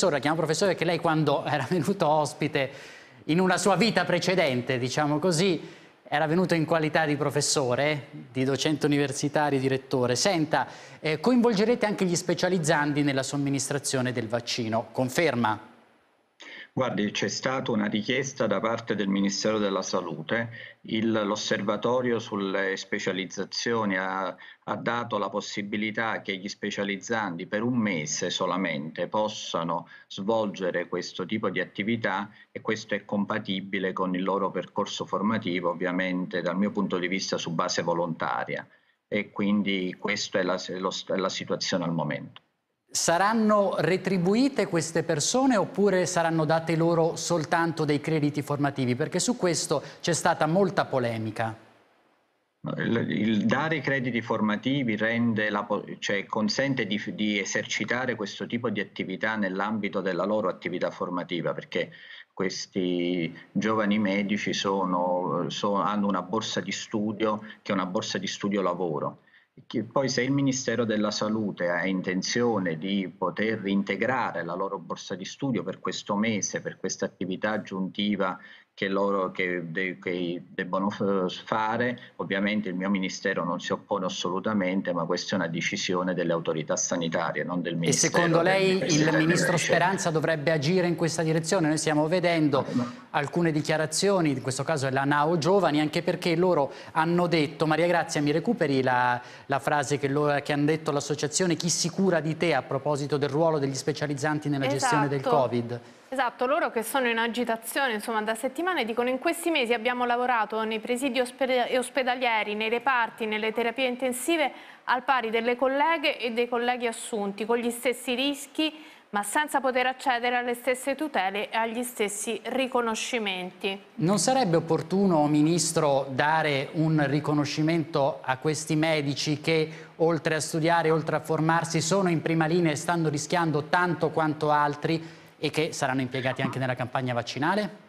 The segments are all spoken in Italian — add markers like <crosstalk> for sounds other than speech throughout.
professore, la chiamo professore perché lei quando <laughs> era venuto ospite in una sua vita precedente, diciamo così, era venuto in qualità di professore, di docente universitario, di rettore. Senta, eh, coinvolgerete anche gli specializzandi nella somministrazione del vaccino, conferma? Guardi, c'è stata una richiesta da parte del Ministero della Salute, l'osservatorio sulle specializzazioni ha, ha dato la possibilità che gli specializzanti per un mese solamente possano svolgere questo tipo di attività e questo è compatibile con il loro percorso formativo, ovviamente dal mio punto di vista su base volontaria e quindi questa è la, è la situazione al momento. Saranno retribuite queste persone oppure saranno date loro soltanto dei crediti formativi? Perché su questo c'è stata molta polemica. Il dare i crediti formativi la, cioè consente di, di, esercitare questo tipo di attività nell'ambito della loro attività formativa perché questi giovani medici sono, sono, hanno una borsa di studio che è una borsa di studio lavoro che poi se il Ministero della Salute ha intenzione di poter integrare la loro borsa di studio per questo mese, per questa attività aggiuntiva che loro che de, che debbono eh, fare. Ovviamente il mio ministero non si oppone assolutamente, ma questa è una decisione delle autorità sanitarie, non del ministero. E secondo lei il ministro Speranza dovrebbe agire in questa direzione? Noi stiamo vedendo alcune dichiarazioni, in questo caso è la Nao Giovani, anche perché loro hanno detto, Maria Grazia mi recuperi la, la frase che, loro, che hanno detto l'associazione Chi si cura di te a proposito del ruolo degli specializzanti nella esatto. gestione del esatto. Covid? Esatto, loro che sono in agitazione insomma, da settimane dicono in questi mesi abbiamo lavorato nei presidi ospedalieri, nei reparti, nelle terapie intensive al pari delle colleghe e dei colleghi assunti, con gli stessi rischi ma senza poter accedere alle stesse tutele e agli stessi riconoscimenti. Non sarebbe opportuno, Ministro, dare un riconoscimento a questi medici che, oltre a studiare, oltre a formarsi, sono in prima linea e stanno rischiando tanto quanto altri? e che saranno impiegati anche nella campagna vaccinale?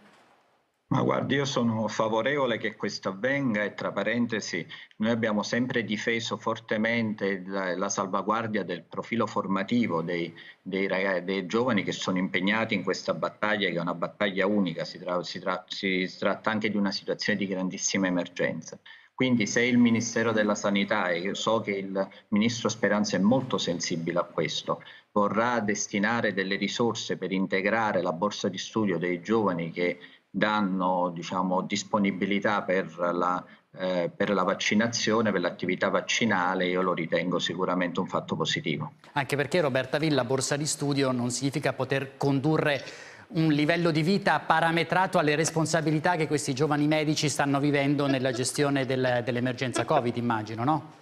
Ma guardi, io sono favorevole che questo avvenga e tra parentesi noi abbiamo sempre difeso fortemente la, la salvaguardia del profilo formativo dei, dei, ragazzi, dei, giovani che sono impegnati in questa battaglia che è una battaglia unica, si, tra, si, tra, si tratta anche di una situazione di grandissima emergenza. Quindi se il Ministero della Sanità, e io so che il Ministro Speranza è molto sensibile a questo, vorrà destinare delle risorse per integrare la borsa di studio dei giovani che danno diciamo, disponibilità per la, eh, per la vaccinazione, per l'attività vaccinale, io lo ritengo sicuramente un fatto positivo. Anche perché Roberta Villa, borsa di studio, non significa poter condurre un livello di vita parametrato alle responsabilità che questi giovani medici stanno vivendo nella gestione del, dell'emergenza Covid, immagino, no?